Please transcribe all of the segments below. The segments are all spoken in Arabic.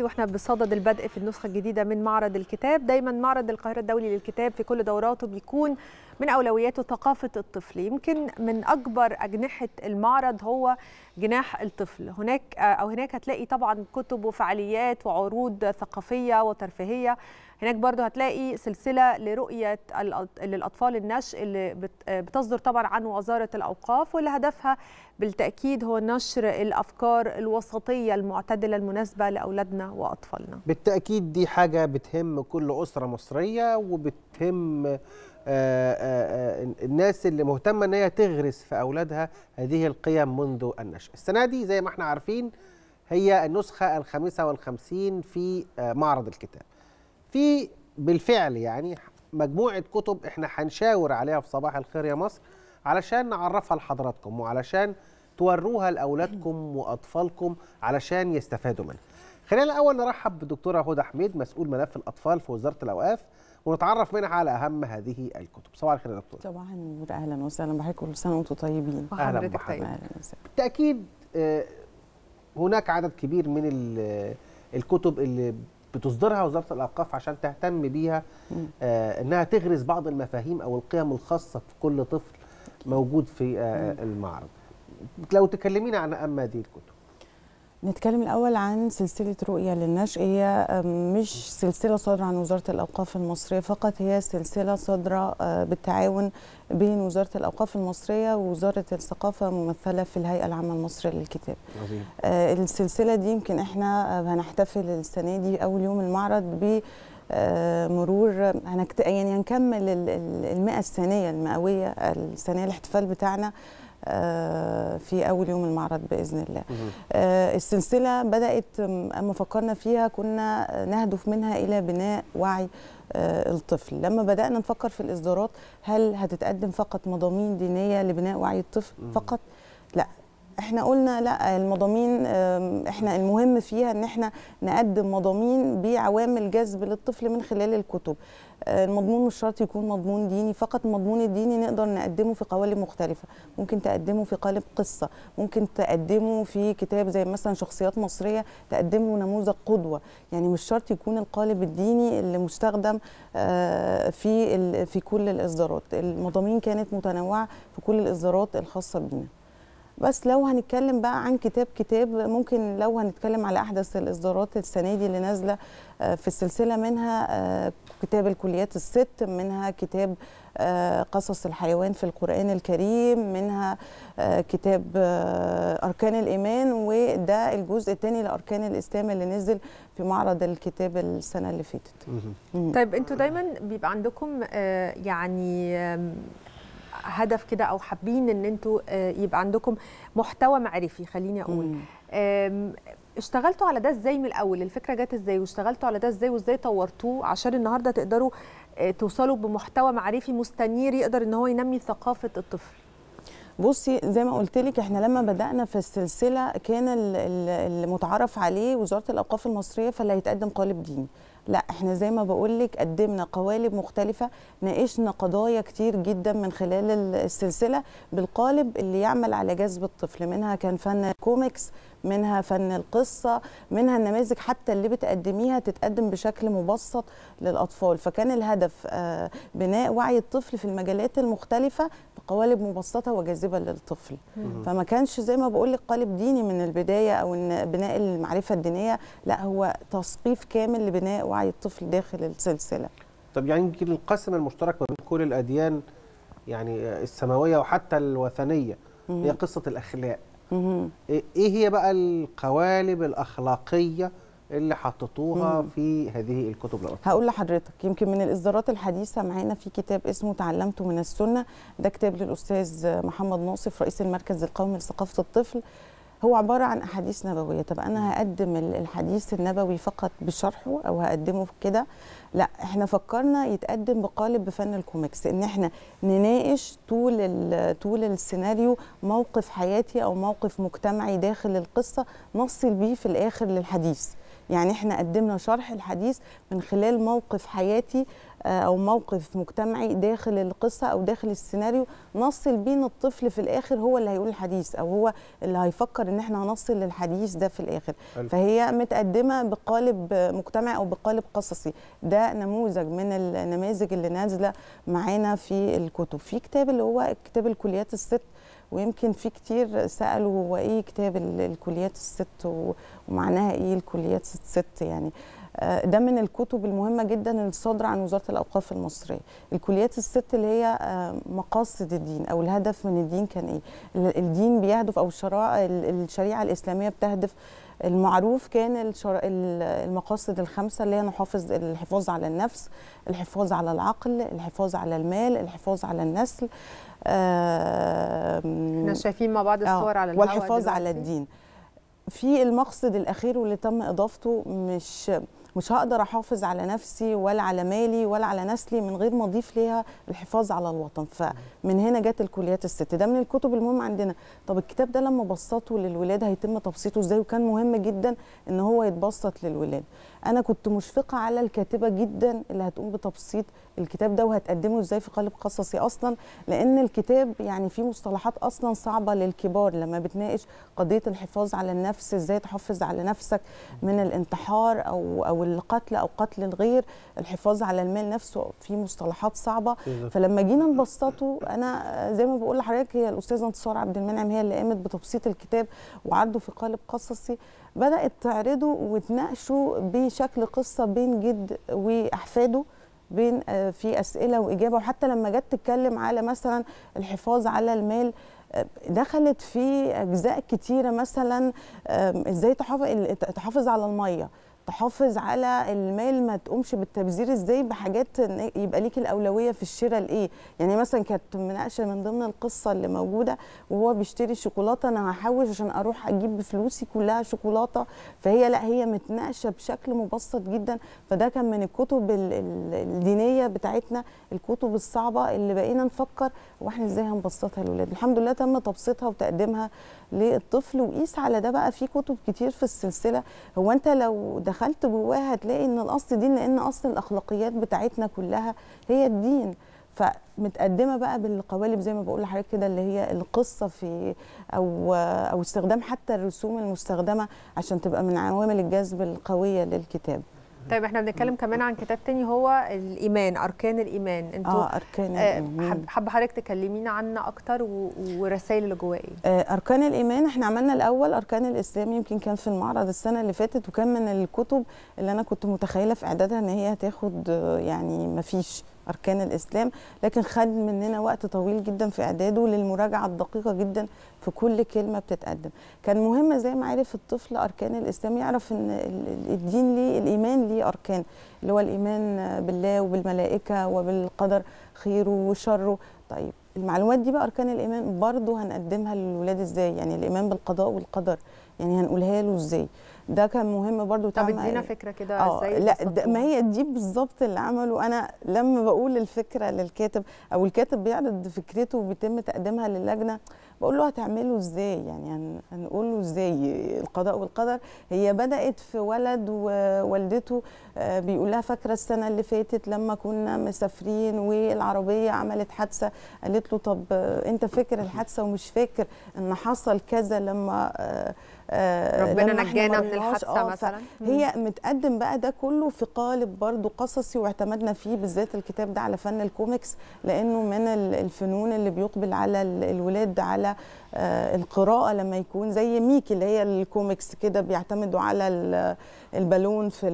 واحنا بصدد البدء في النسخه الجديده من معرض الكتاب دايما معرض القاهره الدولي للكتاب في كل دوراته بيكون من اولوياته ثقافه الطفل يمكن من اكبر اجنحه المعرض هو جناح الطفل هناك او هناك هتلاقي طبعا كتب وفعاليات وعروض ثقافيه وترفيهيه هناك برضو هتلاقي سلسله لرؤيه للاطفال النشء اللي بتصدر طبعا عن وزاره الاوقاف واللي هدفها بالتاكيد هو نشر الافكار الوسطيه المعتدله المناسبه لاولادنا واطفالنا بالتاكيد دي حاجه بتهم كل اسره مصريه وبتهم آه، آه، آه، الناس اللي مهتمه ان هي تغرس في اولادها هذه القيم منذ النشأة. السنه دي زي ما احنا عارفين هي النسخه الخامسه والخمسين في معرض الكتاب. في بالفعل يعني مجموعه كتب احنا هنشاور عليها في صباح الخير يا مصر علشان نعرفها لحضراتكم وعلشان توروها لاولادكم واطفالكم علشان يستفادوا منها. خلينا الاول نرحب بالدكتوره هدى حميد مسؤول ملف الاطفال في وزاره الاوقاف ونتعرف منها على اهم هذه الكتب صباح الخير يا دكتور طبعا اهلا وسهلا بحضرتك كل سنه وانتم طيبين اهلا بحضرتك بالتاكيد آه، هناك عدد كبير من آه، الكتب اللي بتصدرها وزاره الاوقاف عشان تهتم بيها آه، انها تغرس بعض المفاهيم او القيم الخاصه في كل طفل موجود في المعرض لو تكلمينا عن اما هذه الكتب نتكلم الأول عن سلسلة رؤية للنشء هي مش سلسلة صادرة عن وزارة الأوقاف المصرية فقط هي سلسلة صادرة آه، بالتعاون بين وزارة الأوقاف المصرية ووزارة الثقافة ممثلة في الهيئة العامة المصرية للكتاب عظيم. آه، السلسلة دي يمكن احنا آه، هنحتفل السنة دي أول يوم المعرض ب مرور هنكت... يعني هنكمل المئة السنية المئوية السنة الاحتفال بتاعنا آه، في اول يوم المعرض باذن الله آه، السلسله بدات اما فكرنا فيها كنا نهدف منها الى بناء وعي آه، الطفل لما بدانا نفكر في الاصدارات هل هتتقدم فقط مضامين دينيه لبناء وعي الطفل فقط لا احنا قلنا لا المضامين احنا المهم فيها ان احنا نقدم مضامين بعوامل جذب للطفل من خلال الكتب آه، المضمون مش شرط يكون مضمون ديني فقط المضمون الديني نقدر نقدمه في قوالب مختلفة ممكن تقدمه في قالب قصة ممكن تقدمه في كتاب زي مثلا شخصيات مصرية تقدمه نموذج قدوة يعني مش شرط يكون القالب الديني اللي مستخدم آه، في في كل الإصدارات المضامين كانت متنوعة في كل الإصدارات الخاصة بينا بس لو هنتكلم بقى عن كتاب كتاب ممكن لو هنتكلم على احدث الاصدارات السنه دي اللي نازله آه، في السلسله منها آه، كتاب الكليات الست منها كتاب آه، قصص الحيوان في القرآن الكريم منها كتاب أركان الإيمان وده الجزء الثاني لأركان الإسلام اللي نزل في معرض الكتاب السنة اللي فاتت طيب أنتوا دايما بيبقى عندكم يعني هدف كده او حابين ان انتوا آه، يبقى عندكم محتوى معرفي خليني اقول اشتغلتوا على ده ازاي من الاول الفكره جت ازاي واشتغلتوا على ده ازاي وازاي طورتوه عشان النهارده تقدروا آه، توصلوا بمحتوى معرفي مستنير يقدر ان هو ينمي ثقافه الطفل بصي زي ما قلت لك احنا لما بدانا في السلسله كان المتعارف عليه وزاره الاوقاف المصريه فاللي هيتقدم قالب ديني لا احنا زي ما بقولك قدمنا قوالب مختلفة ناقشنا قضايا كتير جدا من خلال السلسلة بالقالب اللي يعمل على جذب الطفل منها كان فن الكوميكس منها فن القصة منها النماذج حتى اللي بتقدميها تتقدم بشكل مبسط للأطفال فكان الهدف آه، بناء وعي الطفل في المجالات المختلفة بقوالب مبسطة وجاذبة للطفل فما كانش زي ما بقولك قالب ديني من البداية أو بناء المعرفة الدينية لا هو تثقيف كامل لبناء وعي الطفل داخل السلسله طب يعني يمكن القاسم المشترك ما بين كل الاديان يعني السماويه وحتى الوثنيه هي قصه الاخلاق إيه،, ايه هي بقى القوالب الاخلاقيه اللي حطيتوها في هذه الكتب لو هقول لحضرتك يمكن من الاصدارات الحديثه معانا في كتاب اسمه تعلمت من السنه ده كتاب للاستاذ محمد ناصف رئيس المركز القومي لثقافه الطفل هو عباره عن احاديث نبويه طب انا هقدم الحديث النبوي فقط بشرحه او هقدمه كده لا احنا فكرنا يتقدم بقالب بفن الكوميكس ان احنا نناقش طول طول السيناريو موقف حياتي او موقف مجتمعي داخل القصه نصل بيه في الاخر للحديث يعني احنا قدمنا شرح الحديث من خلال موقف حياتي آه، او موقف مجتمعي داخل القصه او داخل السيناريو نصل بين الطفل في الاخر هو اللي هيقول الحديث او هو اللي هيفكر ان احنا هنصل للحديث ده في الاخر ألف. فهي متقدمه بقالب مجتمعي او بقالب قصصي ده نموذج من النماذج اللي نازله معانا في الكتب في كتاب اللي هو كتاب الكليات الست ويمكن في كتير سالوا هو ايه كتاب الكليات الست ومعناها ايه الكليات ست ست يعني آه، ده من الكتب المهمة جدا الصادرة عن وزارة الأوقاف المصرية الكليات الست اللي هي آه، مقاصد الدين أو الهدف من الدين كان إيه الدين بيهدف أو الشريعة الإسلامية بتهدف المعروف كان المقاصد الخمسة اللي هي نحافظ الحفاظ على النفس الحفاظ على العقل الحفاظ على المال الحفاظ على النسل احنا شايفين مع بعض الصور آه، على والحفاظ على الدين في المقصد الاخير واللي تم اضافته مش مش هقدر احافظ على نفسي ولا على مالي ولا على نسلي من غير ما اضيف ليها الحفاظ على الوطن فمن هنا جت الكليات الست ده من الكتب المهمه عندنا طب الكتاب ده لما بسطه للولاد هيتم تبسيطه ازاي وكان مهم جدا ان هو يتبسط للولاد انا كنت مشفقه على الكاتبه جدا اللي هتقوم بتبسيط الكتاب ده وهتقدمه ازاي في قالب قصصي اصلا لان الكتاب يعني فيه مصطلحات اصلا صعبه للكبار لما بتناقش قضيه الحفاظ على النفس ازاي تحافظ على نفسك من الانتحار او او القتل او قتل الغير الحفاظ على المال نفسه في مصطلحات صعبه فلما جينا نبسطه انا زي ما بقول لحضرتك هي الاستاذه انتصار عبد المنعم هي اللي قامت بتبسيط الكتاب وعرضه في قالب قصصي بدات تعرضه وتناقشه بشكل قصه بين جد واحفاده بين آه، في اسئله واجابه وحتى لما جت تتكلم على مثلا الحفاظ على المال آه، دخلت في اجزاء كتيره مثلا ازاي تحافظ على الميه تحافظ على المال ما تقومش بالتبذير ازاي بحاجات يبقى ليك الاولويه في الشراء لايه يعني مثلا كانت مناقشه من ضمن القصه اللي موجوده وهو بيشتري شوكولاته انا هحوش عشان اروح اجيب فلوسي كلها شوكولاته فهي لا هي متناقشه بشكل مبسط جدا فده كان من الكتب الدينيه بتاعتنا الكتب الصعبه اللي بقينا نفكر واحنا ازاي هنبسطها للاولاد الحمد لله تم تبسيطها وتقديمها للطفل وقيس على ده بقى في كتب كتير في السلسله هو انت لو دخلت جواها هتلاقي ان الاصل دين لان اصل الاخلاقيات بتاعتنا كلها هي الدين فمتقدمه بقى بالقوالب زي ما بقول لحضرتك كده اللي هي القصه في او او استخدام حتى الرسوم المستخدمه عشان تبقى من عوامل الجذب القويه للكتاب طيب احنا بنتكلم كمان عن كتاب تاني هو الايمان اركان الايمان آه، انتوا اه اركان الايمان حابه حضرتك تكلمينا عنه اكتر ورسائل اللي جواه ايه آه، اركان الايمان احنا عملنا الاول اركان الاسلام يمكن كان في المعرض السنه اللي فاتت وكان من الكتب اللي انا كنت متخيله في اعدادها ان هي هتاخد آه، يعني ما فيش أركان الإسلام لكن خد مننا وقت طويل جدا في إعداده للمراجعة الدقيقة جدا في كل كلمة بتتقدم كان مهم زي ما عرف الطفل أركان الإسلام يعرف أن الدين ليه الإيمان ليه أركان اللي هو الإيمان بالله وبالملائكة وبالقدر خيره وشره طيب المعلومات دي بقى أركان الإيمان برضه هنقدمها للولاد إزاي يعني الإيمان بالقضاء والقدر يعني هنقولها له إزاي ده كان مهم برضو طب ادينا فكره كده آه، ازاي لا ما هي دي بالظبط اللي عمله انا لما بقول الفكره للكاتب او الكاتب بيعرض فكرته وبيتم تقديمها للجنه بقول له هتعمله ازاي يعني هنقول له ازاي القضاء والقدر هي بدات في ولد ووالدته آه، بيقول لها فاكره السنه اللي فاتت لما كنا مسافرين والعربيه عملت حادثه قالت له طب انت فاكر الحادثه ومش فاكر ان حصل كذا لما آه، آه، ربنا نجانا من الحادثه آه، مثلا هي متقدم بقى ده كله في قالب برضو قصصي واعتمدنا فيه بالذات الكتاب ده على فن الكوميكس لانه من الفنون اللي بيقبل على الولاد على آه، القراءه لما يكون زي ميكي اللي هي الكوميكس كده بيعتمدوا على البالون في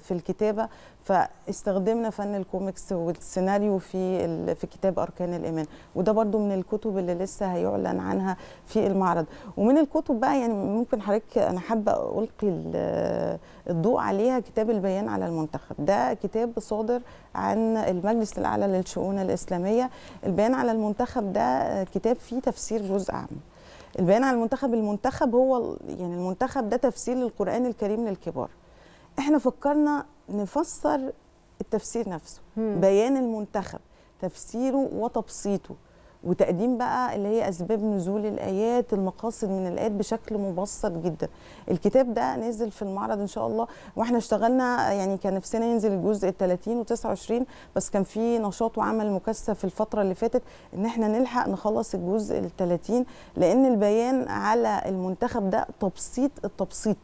في الكتابه فاستخدمنا فن الكوميكس والسيناريو في في كتاب اركان الايمان وده برضو من الكتب اللي لسه هيعلن عنها في المعرض ومن الكتب بقى يعني ممكن حضرتك انا حابه القي الضوء عليها كتاب البيان على المنتخب ده كتاب صادر عن المجلس الاعلى للشؤون الاسلاميه البيان على المنتخب ده كتاب فيه تفسير جزء عام البيان على المنتخب المنتخب هو يعني المنتخب ده تفسير للقران الكريم للكبار احنا فكرنا نفسر التفسير نفسه بيان المنتخب تفسيره وتبسيطه وتقديم بقى اللي هي اسباب نزول الايات المقاصد من الايات بشكل مبسط جدا الكتاب ده نزل في المعرض ان شاء الله واحنا اشتغلنا يعني كان نفسنا ينزل الجزء ال 30 و29 بس كان في نشاط وعمل مكثف في الفتره اللي فاتت ان احنا نلحق نخلص الجزء ال 30 لان البيان على المنتخب ده تبسيط التبسيط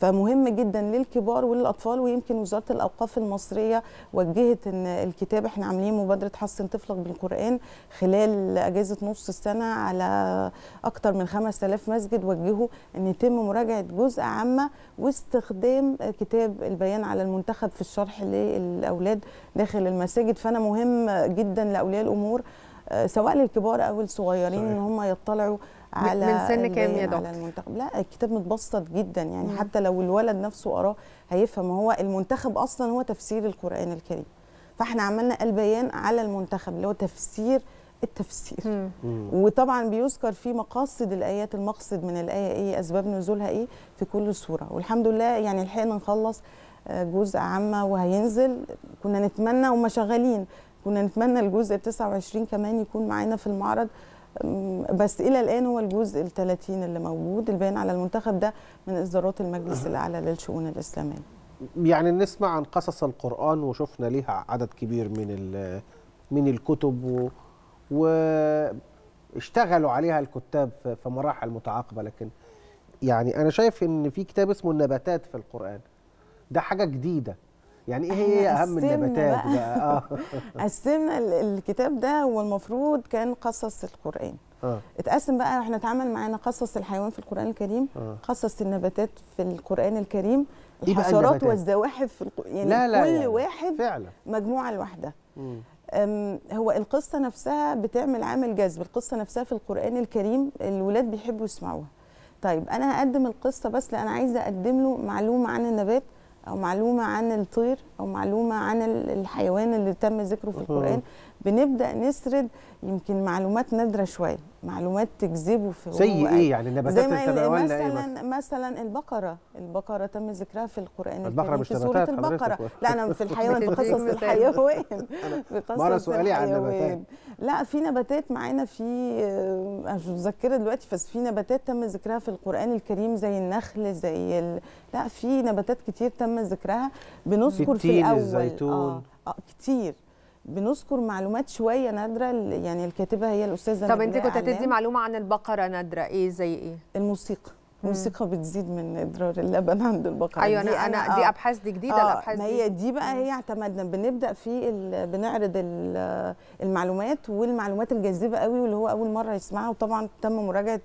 فمهم جدا للكبار وللاطفال ويمكن وزاره الاوقاف المصريه وجهت ان الكتاب احنا عاملين مبادره حسن طفلك بالقران خلال اجازه نص السنه على اكثر من 5000 مسجد وجهوا ان يتم مراجعه جزء عامه واستخدام كتاب البيان على المنتخب في الشرح للاولاد داخل المساجد فانا مهم جدا لاولياء الامور آه، سواء للكبار او الصغيرين ان هم يطلعوا على من سن كام يا دكتور؟ على المنتخب لا الكتاب متبسط جدا يعني مم. حتى لو الولد نفسه قراه هيفهم هو المنتخب اصلا هو تفسير القران الكريم فاحنا عملنا البيان على المنتخب اللي هو تفسير التفسير مم. وطبعا بيذكر في مقاصد الايات المقصد من الايه ايه اسباب نزولها ايه في كل سوره والحمد لله يعني لحقنا نخلص آه، جزء عامه وهينزل كنا نتمنى وما شغالين كنا نتمنى الجزء 29 كمان يكون معانا في المعرض بس الى الان هو الجزء ال 30 اللي موجود البيان على المنتخب ده من اصدارات المجلس الاعلى للشؤون الاسلاميه. يعني نسمع عن قصص القران وشفنا ليها عدد كبير من من الكتب و... واشتغلوا عليها الكتاب في مراحل متعاقبه لكن يعني انا شايف ان في كتاب اسمه النباتات في القران ده حاجه جديده يعني ايه هي اهم النباتات بقى اه قسمنا الكتاب ده هو المفروض كان قصص القران آه. اتقسم بقى احنا اتعمل معانا قصص الحيوان في القران الكريم آه. قصص النباتات في القران الكريم إيه الحشرات والزواحف في الق... يعني لا لا كل يعني. واحد فعلا. مجموعه لوحدها هو القصه نفسها بتعمل عامل جذب القصه نفسها في القران الكريم الولاد بيحبوا يسمعوها طيب انا هقدم القصه بس لان انا عايزه اقدم له معلومه عن النبات او معلومه عن الطير او معلومه عن الحيوان اللي تم ذكره في القران بنبدا نسرد يمكن معلومات نادره شويه معلومات تجذبه في زي ايه يعني النباتات زي ما يعني إيه مثلا إيه مثلا البقره البقره تم ذكرها في القران البقره مش في سوره البقره لا انا في الحيوان في قصص الحيوان في قصص سؤالي عن النباتات لا في نباتات معانا في آه، مش متذكره دلوقتي بس في نباتات تم ذكرها في القران الكريم زي النخل زي ال... لا في نباتات كتير تم ذكرها بنذكر في الاول الزيتون آه. آه كتير بنذكر معلومات شويه نادره يعني الكاتبه هي الاستاذه طب انت كنت هتدي معلومه عن البقره نادره ايه زي ايه الموسيقى والثقه بتزيد من ادرار اللبن عند البقره ايوه دي انا انا آه. دي ابحاث دي جديده آه الابحاث دي هي دي بقى هي اعتمدنا بنبدا في بنعرض المعلومات والمعلومات الجاذبه قوي واللي هو اول مره يسمعها وطبعا تم مراجعه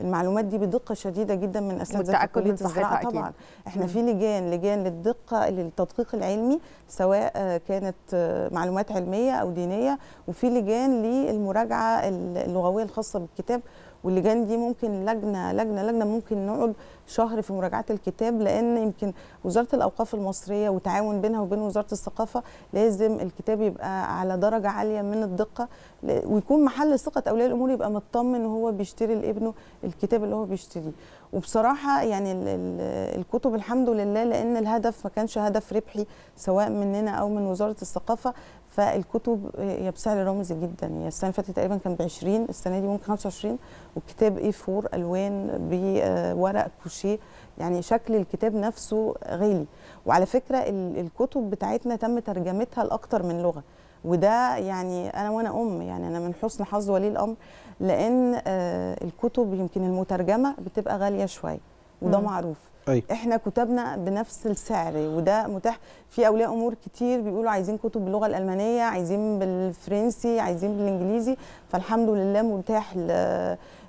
المعلومات دي بدقه شديده جدا من اساتذه كليه الزراعه طبعا أكيد. احنا في لجان لجان للدقه للتدقيق العلمي سواء كانت معلومات علميه او دينيه وفي لجان للمراجعه اللغويه الخاصه بالكتاب واللجان دي ممكن لجنه لجنه لجنه ممكن نقعد شهر في مراجعه الكتاب لان يمكن وزاره الاوقاف المصريه وتعاون بينها وبين وزاره الثقافه لازم الكتاب يبقى على درجه عاليه من الدقه ويكون محل ثقه اولياء الامور يبقى مطمن وهو بيشتري لابنه الكتاب اللي هو بيشتريه وبصراحه يعني الكتب الحمد لله لان الهدف ما كانش هدف ربحي سواء مننا او من وزاره الثقافه فالكتب آه، هي بسعر رمزي جدا يعني السنه اللي فاتت تقريبا كان ب 20 السنه دي ممكن 25 والكتاب اي 4 الوان بورق آه، كوشيه يعني شكل الكتاب نفسه غالي وعلى فكره الكتب بتاعتنا تم ترجمتها لاكثر من لغه وده يعني انا وانا ام يعني انا من حسن حظ ولي الامر لان آه، الكتب يمكن المترجمه بتبقى غاليه شويه وده مم. معروف أي. احنا كتبنا بنفس السعر وده متاح في اولياء امور كتير بيقولوا عايزين كتب باللغه الالمانيه عايزين بالفرنسي عايزين بالانجليزي فالحمد لله متاح ل...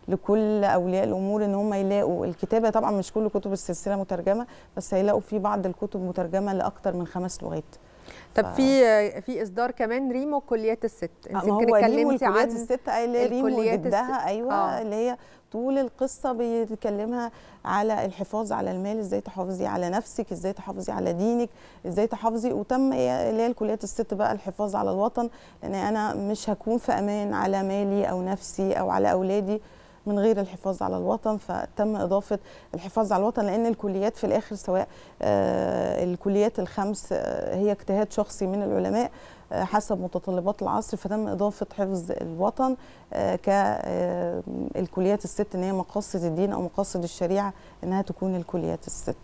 لكل اولياء الامور ان هم يلاقوا الكتابه طبعا مش كل كتب السلسله مترجمه بس هيلاقوا في بعض الكتب مترجمه لاكثر من خمس لغات طب في في اصدار كمان ريمو كليات الست آه، انت يمكن اتكلمتي عن كليات الست اي ريمو جدها ايوه آه. اللي هي طول القصه بيتكلمها على الحفاظ على المال ازاي تحافظي على نفسك ازاي تحافظي على دينك ازاي تحافظي وتم إيه، اللي هي كليات الست بقى الحفاظ على الوطن لان انا مش هكون في امان على مالي او نفسي او على اولادي من غير الحفاظ على الوطن فتم اضافه الحفاظ على الوطن لان الكليات في الاخر سواء آه، الكليات الخمس آه، هي اجتهاد شخصي من العلماء آه، حسب متطلبات العصر فتم اضافه حفظ الوطن كالكليات الست ان هي مقاصد الدين او مقاصد الشريعه انها تكون الكليات الست.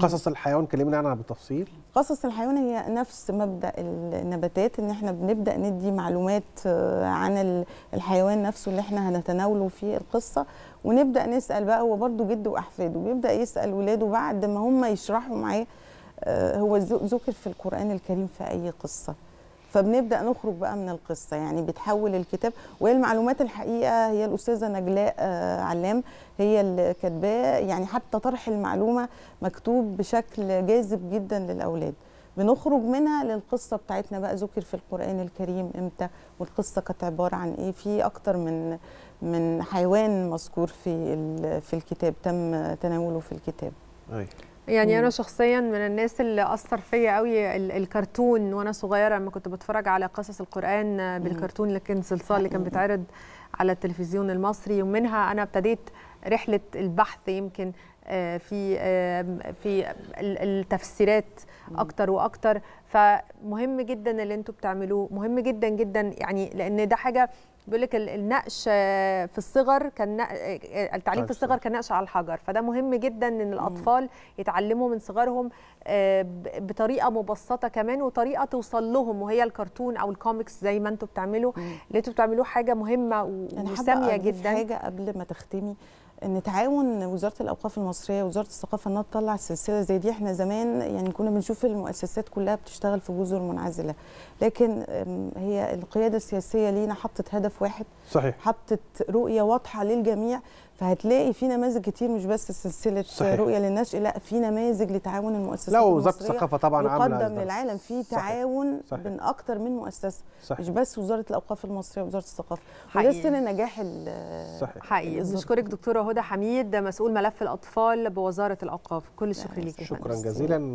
قصص الحيوان كلمنا عنها بالتفصيل. قصص الحيوان هي نفس مبدا النباتات ان احنا بنبدا ندي معلومات آه، عن الحيوان نفسه اللي احنا هنتناوله في القصه ونبدا نسال بقى هو برده جده واحفاده بيبدا يسال ولاده بعد ما هم يشرحوا معاه آه، هو ذكر في القران الكريم في اي قصه فبنبدا نخرج بقى من القصه يعني بتحول الكتاب وهي المعلومات الحقيقه هي الاستاذه نجلاء آه، علام هي اللي كاتباه يعني حتى طرح المعلومه مكتوب بشكل جاذب جدا للاولاد بنخرج منها للقصة بتاعتنا بقى ذكر في القرآن الكريم امتى والقصة كانت عبارة عن ايه في اكتر من من حيوان مذكور في في الكتاب تم تناوله في الكتاب أي. يعني انا شخصيا من الناس اللي اثر فيا قوي الكرتون وانا صغيره لما كنت بتفرج على قصص القران بالكرتون لكن صلصال اللي كان بيتعرض على التلفزيون المصري ومنها انا ابتديت رحله البحث يمكن آه، في في التفسيرات اكتر واكتر فمهم جدا اللي انتم بتعملوه مهم جدا جدا يعني لان ده حاجه بيقول لك النقش في الصغر كان آه، التعليم في طيب، الصغر كان نقش على الحجر فده مهم جدا ان الاطفال يتعلموا من صغرهم آه، بطريقه مبسطه كمان وطريقه توصل لهم وهي الكرتون او الكوميكس زي ما انتم بتعملوا اللي انتم بتعملوه حاجه مهمه وساميه جدا حاجه قبل ما تختمي ان تعاون وزاره الاوقاف المصريه ووزاره الثقافه انها تطلع سلسله زي دي احنا زمان يعني كنا بنشوف المؤسسات كلها بتشتغل في جزر منعزله لكن هي القياده السياسيه لينا حطت هدف واحد صحيح حطت رؤيه واضحه للجميع فهتلاقي في نماذج كتير مش بس سلسله صحيح. رؤيه للنشء لا في نماذج لتعاون المؤسسات لا وزاره الثقافه طبعا عامله مقدم للعالم في تعاون صحيح. بين اكتر من مؤسسه صحيح. مش بس وزاره الاوقاف المصريه وزاره الثقافه حقيقي. وده سر نجاح صحيح حقيقي نشكرك دكتوره هدى حميد مسؤول ملف الاطفال بوزاره الاوقاف كل الشكر ليكي شكرا جزيلا